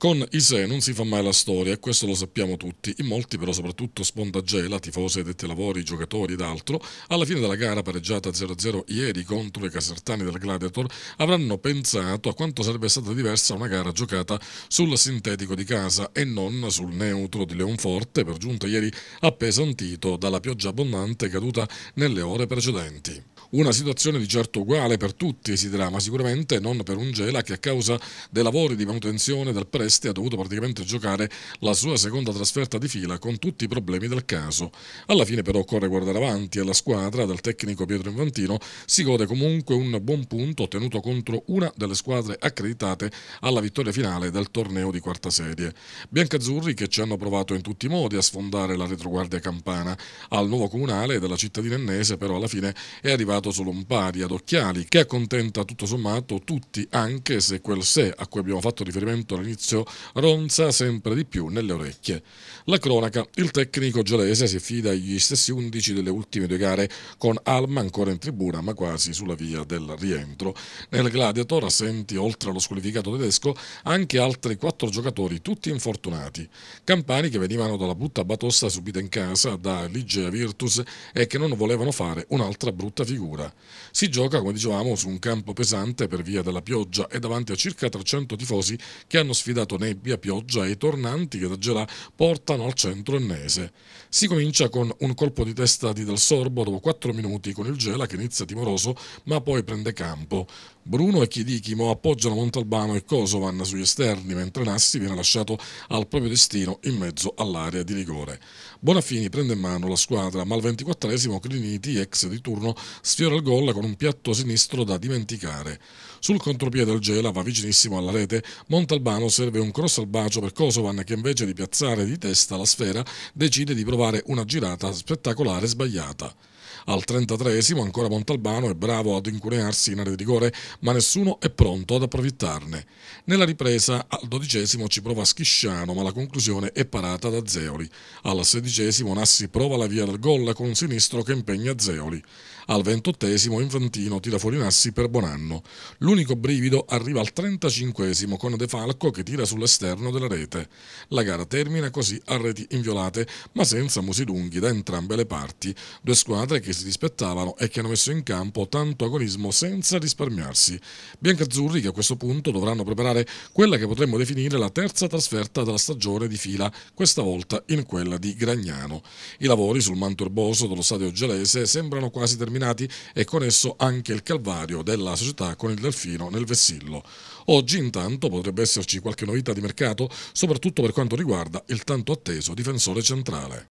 Con Ise non si fa mai la storia, e questo lo sappiamo tutti, in molti però soprattutto Spontagela, tifosi addetti ai lavori, giocatori ed altro, alla fine della gara pareggiata 0-0 ieri contro i casertani del Gladiator, avranno pensato a quanto sarebbe stata diversa una gara giocata sul sintetico di casa e non sul neutro di Leonforte, per giunta ieri appesantito dalla pioggia abbondante caduta nelle ore precedenti. Una situazione di certo uguale per tutti si dirà, ma sicuramente non per un Gela che a causa dei lavori di manutenzione del Presti ha dovuto praticamente giocare la sua seconda trasferta di fila con tutti i problemi del caso. Alla fine però occorre guardare avanti e la squadra del tecnico Pietro Invantino si gode comunque un buon punto ottenuto contro una delle squadre accreditate alla vittoria finale del torneo di quarta serie. Biancazzurri che ci hanno provato in tutti i modi a sfondare la retroguardia campana. Al nuovo comunale della cittadina ennese però alla fine è arrivato stato solo un pari ad occhiali, che accontenta tutto sommato tutti, anche se quel sé a cui abbiamo fatto riferimento all'inizio ronza sempre di più nelle orecchie. La cronaca, il tecnico gelese si fida agli stessi 11 delle ultime due gare, con Alma ancora in tribuna ma quasi sulla via del rientro. Nel Gladiator assenti, oltre allo squalificato tedesco, anche altri quattro giocatori, tutti infortunati. Campani che venivano dalla butta batosta subita in casa da Ligea Virtus e che non volevano fare un'altra brutta figura dura. Si gioca, come dicevamo, su un campo pesante per via della pioggia e davanti a circa 300 tifosi che hanno sfidato nebbia, pioggia e tornanti che da Gelà portano al centro ennese. Si comincia con un colpo di testa di Del Sorbo dopo 4 minuti con il Gela che inizia timoroso ma poi prende campo. Bruno e Chidichimo appoggiano Montalbano e Kosovan sugli esterni, mentre Nassi viene lasciato al proprio destino in mezzo all'area di rigore. Bonafini prende in mano la squadra, ma al 24esimo Criniti, ex di turno, sfiora il gol con un piatto sinistro da dimenticare. Sul contropiede Gela va vicinissimo alla rete, Montalbano serve un cross al bacio per Kosovan che invece di piazzare di testa la sfera decide di provare una girata spettacolare sbagliata. Al 33esimo ancora Montalbano è bravo ad incunearsi in area di rigore, ma nessuno è pronto ad approfittarne. Nella ripresa al 12esimo ci prova Schisciano, ma la conclusione è parata da Zeoli. Al 16esimo Nassi prova la via del gol con un sinistro che impegna Zeoli. Al 28esimo Infantino tira fuori Nassi per Bonanno. L'unico brivido arriva al 35esimo con De Falco che tira sull'esterno della rete. La gara termina così a reti inviolate, ma senza musi lunghi da entrambe le parti. Due squadre squadre che si rispettavano e che hanno messo in campo tanto agonismo senza risparmiarsi. Biancazzurri che a questo punto dovranno preparare quella che potremmo definire la terza trasferta della stagione di fila, questa volta in quella di Gragnano. I lavori sul manto erboso dello stadio gelese sembrano quasi terminati e con esso anche il calvario della società con il Delfino nel Vessillo. Oggi intanto potrebbe esserci qualche novità di mercato, soprattutto per quanto riguarda il tanto atteso difensore centrale.